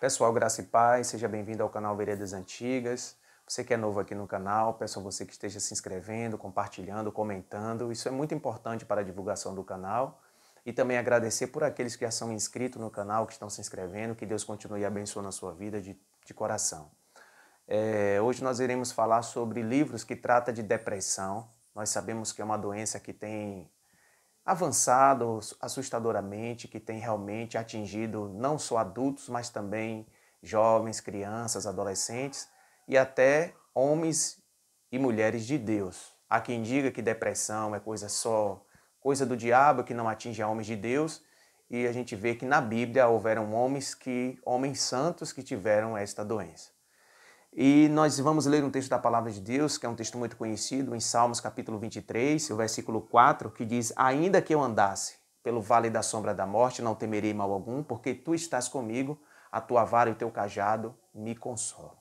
Pessoal, graça e paz, seja bem-vindo ao canal Veredas Antigas. Você que é novo aqui no canal, peço a você que esteja se inscrevendo, compartilhando, comentando. Isso é muito importante para a divulgação do canal. E também agradecer por aqueles que já são inscritos no canal, que estão se inscrevendo. Que Deus continue abençoando a sua vida de, de coração. É, hoje nós iremos falar sobre livros que trata de depressão. Nós sabemos que é uma doença que tem avançado assustadoramente, que tem realmente atingido não só adultos, mas também jovens, crianças, adolescentes e até homens e mulheres de Deus. Há quem diga que depressão é coisa só coisa do diabo que não atinge a homens de Deus, e a gente vê que na Bíblia houveram homens que homens santos que tiveram esta doença. E nós vamos ler um texto da palavra de Deus, que é um texto muito conhecido, em Salmos capítulo 23, o versículo 4, que diz: Ainda que eu andasse pelo vale da sombra da morte, não temerei mal algum, porque tu estás comigo, a tua vara e o teu cajado me consolam.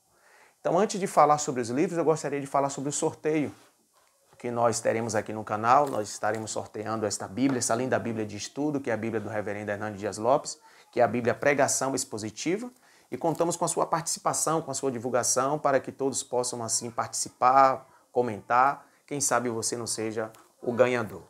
Então, antes de falar sobre os livros, eu gostaria de falar sobre o sorteio que nós teremos aqui no canal. Nós estaremos sorteando esta Bíblia, essa linda Bíblia de estudo, que é a Bíblia do reverendo Hernando Dias Lopes, que é a Bíblia Pregação Expositiva e contamos com a sua participação, com a sua divulgação, para que todos possam assim participar, comentar. Quem sabe você não seja o ganhador.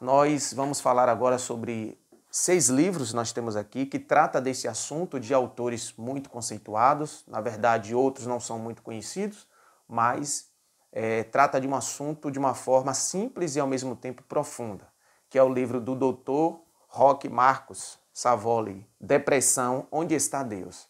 Nós vamos falar agora sobre seis livros nós temos aqui que trata desse assunto de autores muito conceituados. Na verdade, outros não são muito conhecidos, mas é, trata de um assunto de uma forma simples e ao mesmo tempo profunda, que é o livro do doutor Roque Marcos Savoli, Depressão, Onde Está Deus?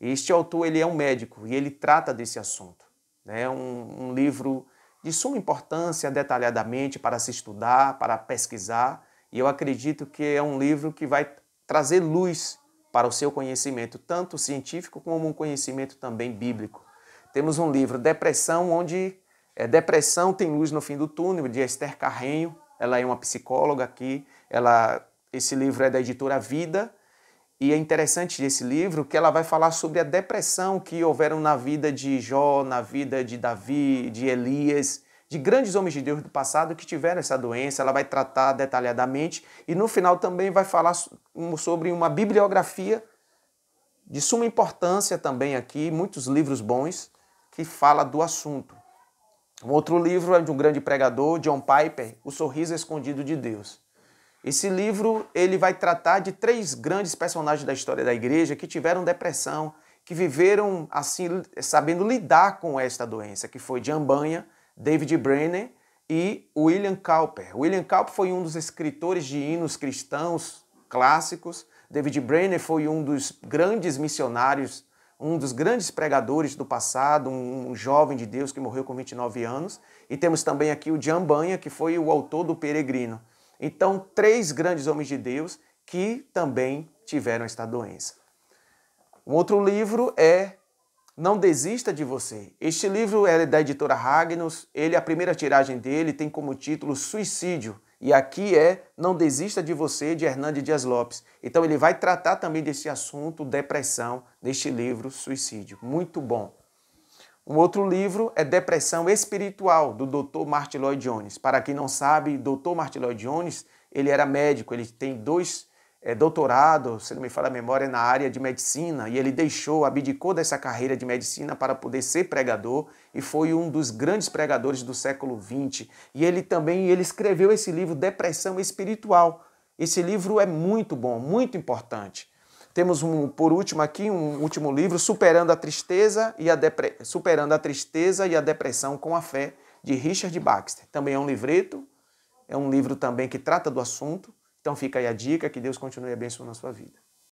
Este autor ele é um médico e ele trata desse assunto. Né? É né? um, um livro de suma importância detalhadamente para se estudar, para pesquisar, e eu acredito que é um livro que vai trazer luz para o seu conhecimento, tanto científico como um conhecimento também bíblico. Temos um livro, Depressão, onde é, Depressão tem luz no fim do túnel, de Esther Carrenho, ela é uma psicóloga aqui, ela, esse livro é da editora Vida, e é interessante esse livro que ela vai falar sobre a depressão que houveram na vida de Jó, na vida de Davi, de Elias, de grandes homens de Deus do passado que tiveram essa doença. Ela vai tratar detalhadamente e no final também vai falar sobre uma bibliografia de suma importância também aqui, muitos livros bons que fala do assunto. Um outro livro é de um grande pregador, John Piper, O Sorriso Escondido de Deus. Esse livro ele vai tratar de três grandes personagens da história da igreja que tiveram depressão, que viveram assim sabendo lidar com esta doença, que foi John Banha, David Brenner e William Cowper. William Cowper foi um dos escritores de hinos cristãos clássicos. David Brenner foi um dos grandes missionários, um dos grandes pregadores do passado, um, jovem de Deus que morreu com 29 anos. E temos também aqui o John Banha, que foi o autor do Peregrino. Então, três grandes homens de Deus que também tiveram esta doença. Um outro livro é Não Desista de Você. Este livro é da editora Ragnos. Ele, é a primeira tiragem dele tem como título Suicídio. E aqui é Não Desista de Você, de Hernande Dias Lopes. Então ele vai tratar também desse assunto, depressão, neste livro, suicídio. Muito bom. Um outro livro é Depressão Espiritual, do Dr. Martin Lloyd Jones. Para quem não sabe, Dr. Martin Lloyd Jones, ele era médico, ele tem dois é, eh, doutorados, se não me falha a memória, na área de medicina, e ele deixou, abdicou dessa carreira de medicina para poder ser pregador, e foi um dos grandes pregadores do século XX. E ele também ele escreveu esse livro Depressão Espiritual. Esse livro é muito bom, muito importante. Temos um, por último aqui um último livro, Superando a Tristeza e a Depre... Superando a Tristeza e a Depressão com a Fé, de Richard Baxter. Também é um livreto, é um livro também que trata do assunto. Então fica aí a dica, que Deus continue abençoando a sua vida.